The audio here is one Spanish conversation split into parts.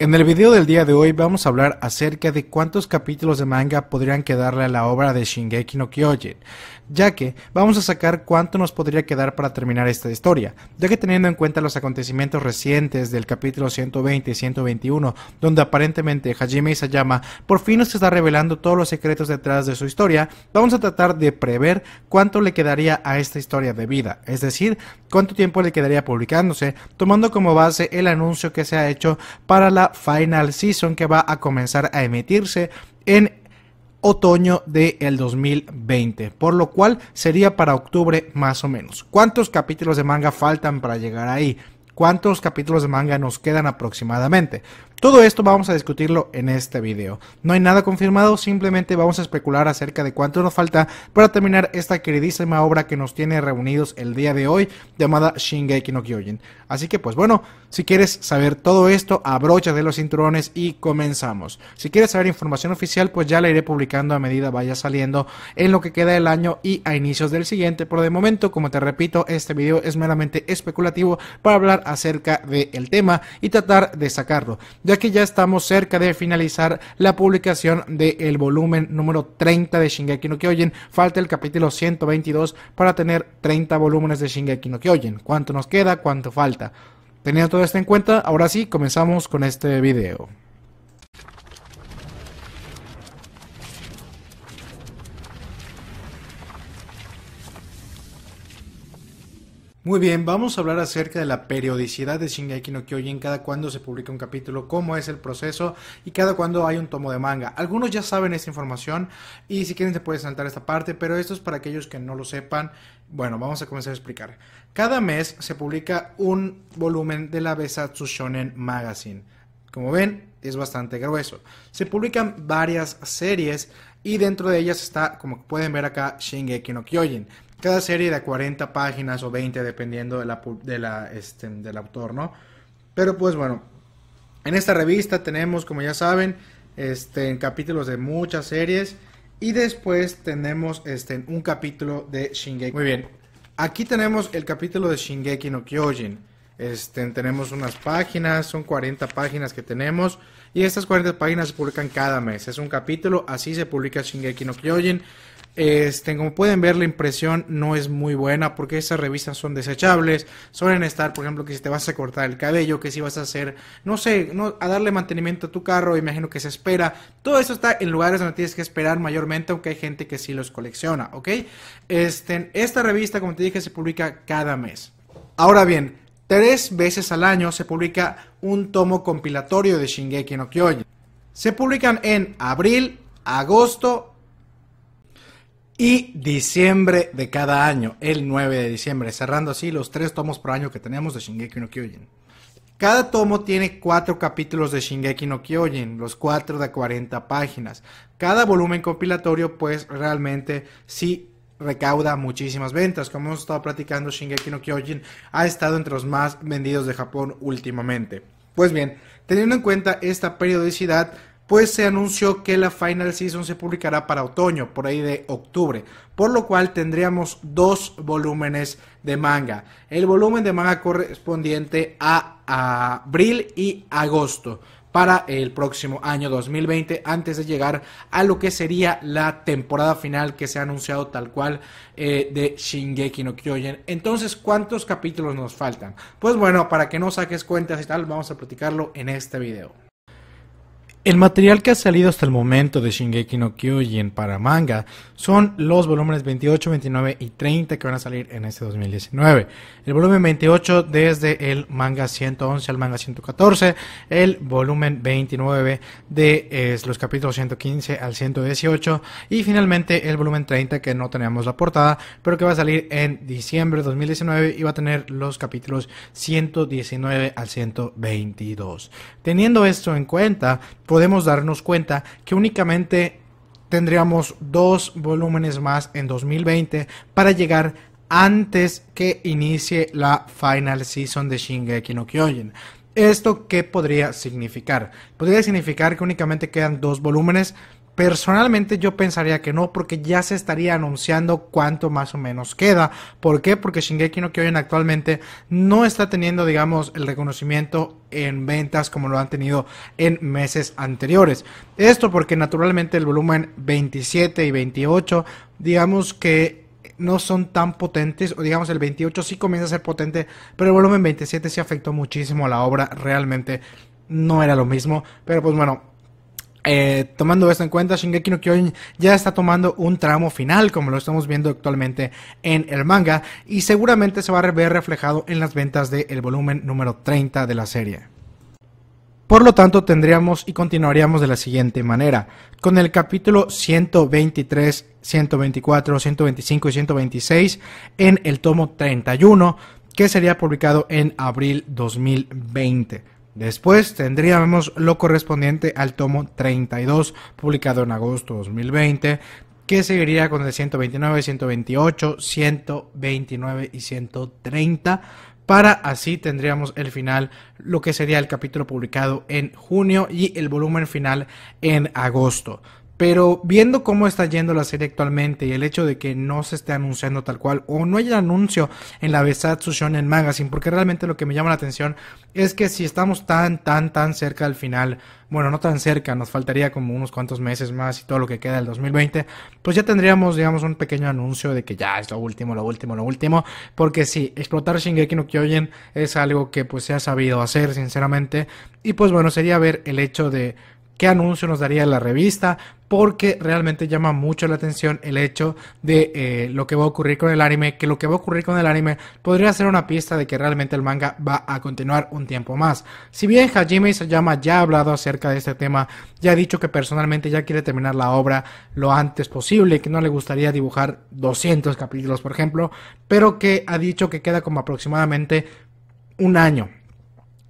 En el video del día de hoy vamos a hablar acerca de cuántos capítulos de manga podrían quedarle a la obra de Shingeki no Kyojin, ya que vamos a sacar cuánto nos podría quedar para terminar esta historia, ya que teniendo en cuenta los acontecimientos recientes del capítulo 120 y 121, donde aparentemente Hajime Isayama por fin nos está revelando todos los secretos detrás de su historia, vamos a tratar de prever cuánto le quedaría a esta historia de vida, es decir, cuánto tiempo le quedaría publicándose, tomando como base el anuncio que se ha hecho para la Final Season que va a comenzar a emitirse en otoño del 2020, por lo cual sería para octubre más o menos. ¿Cuántos capítulos de manga faltan para llegar ahí? ¿Cuántos capítulos de manga nos quedan aproximadamente? Todo esto vamos a discutirlo en este video. No hay nada confirmado, simplemente vamos a especular acerca de cuánto nos falta para terminar esta queridísima obra que nos tiene reunidos el día de hoy, llamada Shingeki no Kyojin. Así que pues bueno, si quieres saber todo esto, abrocha de los cinturones y comenzamos. Si quieres saber información oficial, pues ya la iré publicando a medida vaya saliendo en lo que queda del año y a inicios del siguiente. Por de momento, como te repito, este video es meramente especulativo para hablar acerca del tema y tratar de sacarlo ya que ya estamos cerca de finalizar la publicación del el volumen número 30 de Shingeki no Kyojin. Falta el capítulo 122 para tener 30 volúmenes de Shingeki no Kyojin. ¿Cuánto nos queda? ¿Cuánto falta? Teniendo todo esto en cuenta, ahora sí, comenzamos con este video. Muy bien, vamos a hablar acerca de la periodicidad de Shingeki no Kyojin, cada cuando se publica un capítulo, cómo es el proceso y cada cuando hay un tomo de manga. Algunos ya saben esta información y si quieren se puede saltar esta parte, pero esto es para aquellos que no lo sepan. Bueno, vamos a comenzar a explicar. Cada mes se publica un volumen de la Besatsu Shonen Magazine. Como ven, es bastante grueso. Se publican varias series y dentro de ellas está, como pueden ver acá, Shingeki no Kyojin cada serie de 40 páginas o 20, dependiendo de la, de la, este, del autor, ¿no? Pero pues bueno, en esta revista tenemos, como ya saben, este, capítulos de muchas series. Y después tenemos este, un capítulo de Shingeki. Muy bien. Aquí tenemos el capítulo de Shingeki no Kyojin. Este, tenemos unas páginas, son 40 páginas que tenemos. Y estas 40 páginas se publican cada mes. Es un capítulo, así se publica Shingeki no Kyojin. Este, como pueden ver, la impresión no es muy buena porque esas revistas son desechables, suelen estar, por ejemplo, que si te vas a cortar el cabello, que si vas a hacer, no sé, no, a darle mantenimiento a tu carro, imagino que se espera. Todo eso está en lugares donde tienes que esperar mayormente, aunque hay gente que sí los colecciona, este, esta revista, como te dije, se publica cada mes. Ahora bien, tres veces al año se publica un tomo compilatorio de Shingeki no Kyojin. Se publican en abril, agosto y diciembre de cada año, el 9 de diciembre, cerrando así los tres tomos por año que tenemos de Shingeki no Kyojin. Cada tomo tiene cuatro capítulos de Shingeki no Kyojin, los cuatro de 40 páginas. Cada volumen compilatorio, pues realmente sí recauda muchísimas ventas. Como hemos estado platicando, Shingeki no Kyojin ha estado entre los más vendidos de Japón últimamente. Pues bien, teniendo en cuenta esta periodicidad, pues se anunció que la Final Season se publicará para otoño, por ahí de octubre, por lo cual tendríamos dos volúmenes de manga. El volumen de manga correspondiente a, abril y agosto para el próximo año 2020 antes de llegar a lo que sería la temporada final que se ha anunciado tal cual eh, de Shingeki no Kyojin. Entonces, ¿cuántos capítulos nos faltan? Pues bueno, para que no saques cuentas y tal, vamos a platicarlo en este video. El material que ha salido hasta el momento de Shingeki no Kyojin para manga son los volúmenes 28, 29 y 30 que van a salir en este 2019. El volumen 28 desde el manga 111 al manga 114, el volumen 29 de los capítulos 115 al 118 y finalmente el volumen 30 que no tenemos la portada, pero que va a salir en diciembre de 2019 y va a tener los capítulos 119 al 122. Teniendo esto en cuenta, podemos darnos cuenta que únicamente tendríamos dos volúmenes más en 2020 para llegar antes que inicie la final season de Shingeki no Kyojin. ¿Esto qué podría significar? Podría significar que únicamente quedan dos volúmenes Personalmente yo pensaría que no, porque ya se estaría anunciando cuánto más o menos queda. ¿Por qué? Porque Shingeki no Kyojin actualmente no está teniendo, digamos, el reconocimiento en ventas como lo han tenido en meses anteriores. Esto porque naturalmente el volumen 27 y 28, digamos que no son tan potentes, o digamos el 28 sí comienza a ser potente, pero el volumen 27 sí afectó muchísimo a la obra, realmente no era lo mismo, pero pues bueno, eh, tomando esto en cuenta, Shingeki no Kyojin ya está tomando un tramo final, como lo estamos viendo actualmente en el manga, y seguramente se va a ver reflejado en las ventas del volumen número 30 de la serie. Por lo tanto, tendríamos y continuaríamos de la siguiente manera, con el capítulo 123, 124, 125 y 126 en el tomo 31, que sería publicado en abril 2020. Después tendríamos lo correspondiente al tomo 32, publicado en agosto 2020, que seguiría con el 129, 128, 129 y 130. Para así tendríamos el final, lo que sería el capítulo publicado en junio y el volumen final en agosto. Pero viendo cómo está yendo la serie actualmente y el hecho de que no se esté anunciando tal cual o no haya anuncio en la Besatsu en Magazine, porque realmente lo que me llama la atención es que si estamos tan, tan, tan cerca al final, bueno, no tan cerca, nos faltaría como unos cuantos meses más y todo lo que queda del 2020, pues ya tendríamos, digamos, un pequeño anuncio de que ya es lo último, lo último, lo último, porque sí, explotar Shingeki no Kyojin es algo que pues se ha sabido hacer, sinceramente, y pues bueno, sería ver el hecho de qué anuncio nos daría la revista, porque realmente llama mucho la atención el hecho de eh, lo que va a ocurrir con el anime, que lo que va a ocurrir con el anime podría ser una pista de que realmente el manga va a continuar un tiempo más. Si bien Hajime Isayama ya ha hablado acerca de este tema, ya ha dicho que personalmente ya quiere terminar la obra lo antes posible, que no le gustaría dibujar 200 capítulos, por ejemplo, pero que ha dicho que queda como aproximadamente un año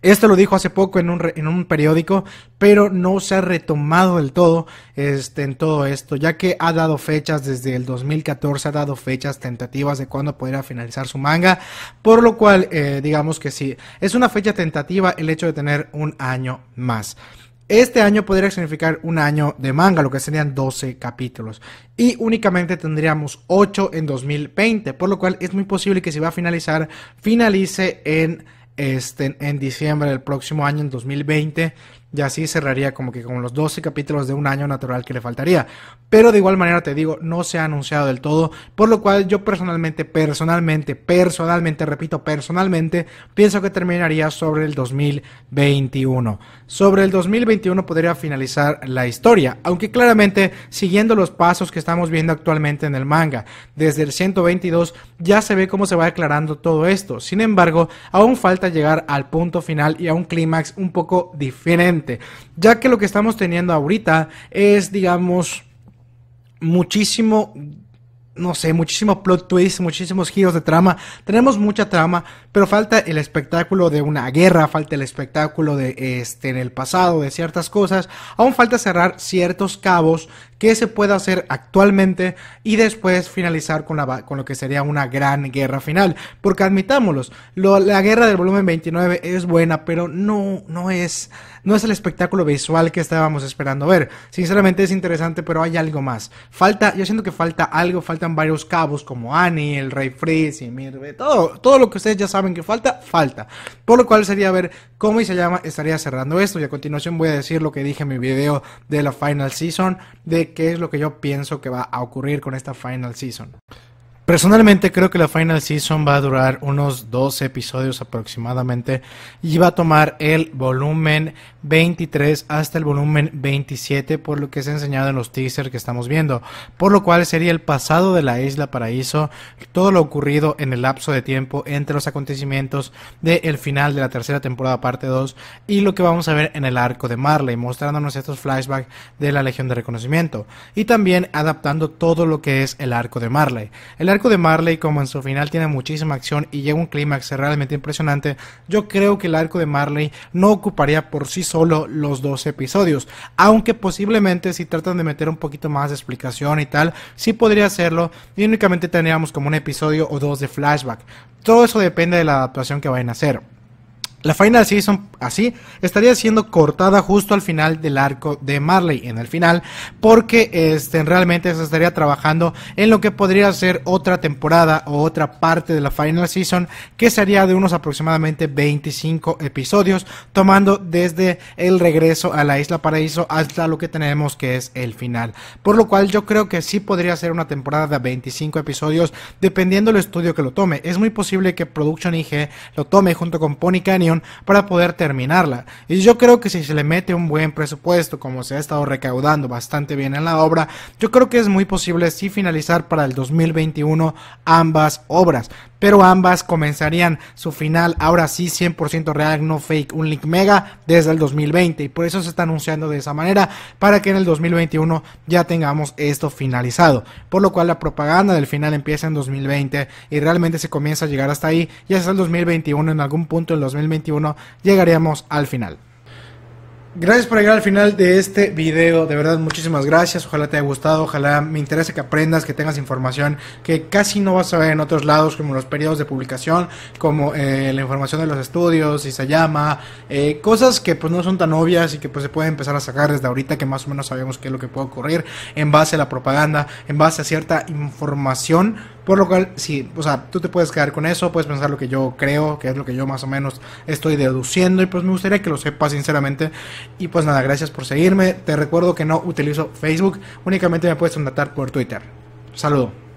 esto lo dijo hace poco en un, periódico, pero no se ha retomado del todo este, en todo esto, ya que ha dado fechas desde el 2014, ha dado fechas tentativas de cuándo podría finalizar su manga, por lo cual eh, digamos que sí, es una fecha tentativa el hecho de tener un año más. Este año podría significar un año de manga, lo que serían 12 capítulos. Y únicamente tendríamos 8 en 2020, por lo cual es muy posible que si va a finalizar, finalice en este, en diciembre del próximo año, en 2020, y así cerraría como que con los 12 capítulos de un año natural que le faltaría. Pero de igual manera te digo, no se ha anunciado del todo, por lo cual yo personalmente, personalmente, personalmente, repito, personalmente, pienso que terminaría sobre el 2021. Sobre el 2021 podría finalizar la historia, aunque claramente siguiendo los pasos que estamos viendo actualmente en el manga, desde el 122 ya se ve cómo se va aclarando todo esto. Sin embargo, aún falta llegar al punto final y a un clímax un poco diferente ya que lo que estamos teniendo ahorita es, digamos, muchísimo no sé, muchísimo plot twists, muchísimos giros de trama. Tenemos mucha trama, pero falta el espectáculo de una guerra, falta el espectáculo de este en el pasado, de ciertas cosas. Aún falta cerrar ciertos cabos que se puede hacer actualmente y después finalizar con, con lo que sería una gran guerra final. Porque admitámoslo. la guerra del volumen 29 es buena, pero no, no, es, no es el espectáculo visual que estábamos esperando ver. Sinceramente es interesante, pero hay algo más. Falta, yo siento que falta algo, faltan varios cabos como Annie, el Rey Freeze y eh, todo, todo lo que ustedes ya saben que falta, falta. Por lo cual sería ver cómo y se llama estaría cerrando esto y a continuación voy a decir lo que dije en mi video de la Final Season de qué es lo que yo pienso que va a ocurrir con esta final season. Personalmente creo que la Final Season va a durar unos 12 episodios aproximadamente y va a tomar el volumen 23 hasta el volumen 27 por lo que se ha enseñado en los teasers que estamos viendo, por lo cual sería el pasado de la isla paraíso, todo lo ocurrido en el lapso de tiempo entre los acontecimientos del final de la tercera temporada parte 2 y lo que vamos a ver en el arco de Marley, mostrándonos estos flashbacks de la Legión de Reconocimiento y también adaptando todo lo que es el arco de Marley arco de Marley, como en su final tiene muchísima acción y llega un clímax realmente impresionante, yo creo que el arco de Marley no ocuparía por sí solo los dos episodios. Aunque posiblemente si tratan de meter un poquito más de explicación y tal, sí podría hacerlo y únicamente tendríamos como un episodio o dos de flashback. Todo eso depende de la adaptación que vayan a hacer. La Final Season, así, estaría siendo cortada justo al final del arco de Marley, en el final, porque este, realmente se estaría trabajando en lo que podría ser otra temporada o otra parte de la Final Season, que sería de unos aproximadamente 25 episodios, tomando desde el regreso a la Isla Paraíso hasta lo que tenemos que es el final. Por lo cual yo creo que sí podría ser una temporada de 25 episodios, dependiendo del estudio que lo tome. Es muy posible que Production IG lo tome junto con Pony Canyon para poder terminarla. Y yo creo que si se le mete un buen presupuesto, como se ha estado recaudando bastante bien en la obra, yo creo que es muy posible sí finalizar para el 2021 ambas obras. Pero ambas comenzarían su final ahora sí 100% real, no fake, un link mega desde el 2020. Y por eso se está anunciando de esa manera para que en el 2021 ya tengamos esto finalizado. Por lo cual la propaganda del final empieza en 2020 y realmente se comienza a llegar hasta ahí ya es el 2021 en algún punto el 2021 llegaríamos al final. Gracias por llegar al final de este video, de verdad muchísimas gracias, ojalá te haya gustado, ojalá me interese que aprendas, que tengas información que casi no vas a ver en otros lados, como los periodos de publicación, como eh, la información de los estudios, Y se llama, eh, cosas que pues no son tan obvias y que pues se pueden empezar a sacar desde ahorita que más o menos sabemos qué es lo que puede ocurrir en base a la propaganda, en base a cierta información por lo cual, sí, o sea, tú te puedes quedar con eso, puedes pensar lo que yo creo, que es lo que yo más o menos estoy deduciendo y pues me gustaría que lo sepas sinceramente. Y pues nada, gracias por seguirme. Te recuerdo que no utilizo Facebook, únicamente me puedes contactar por Twitter. Saludo.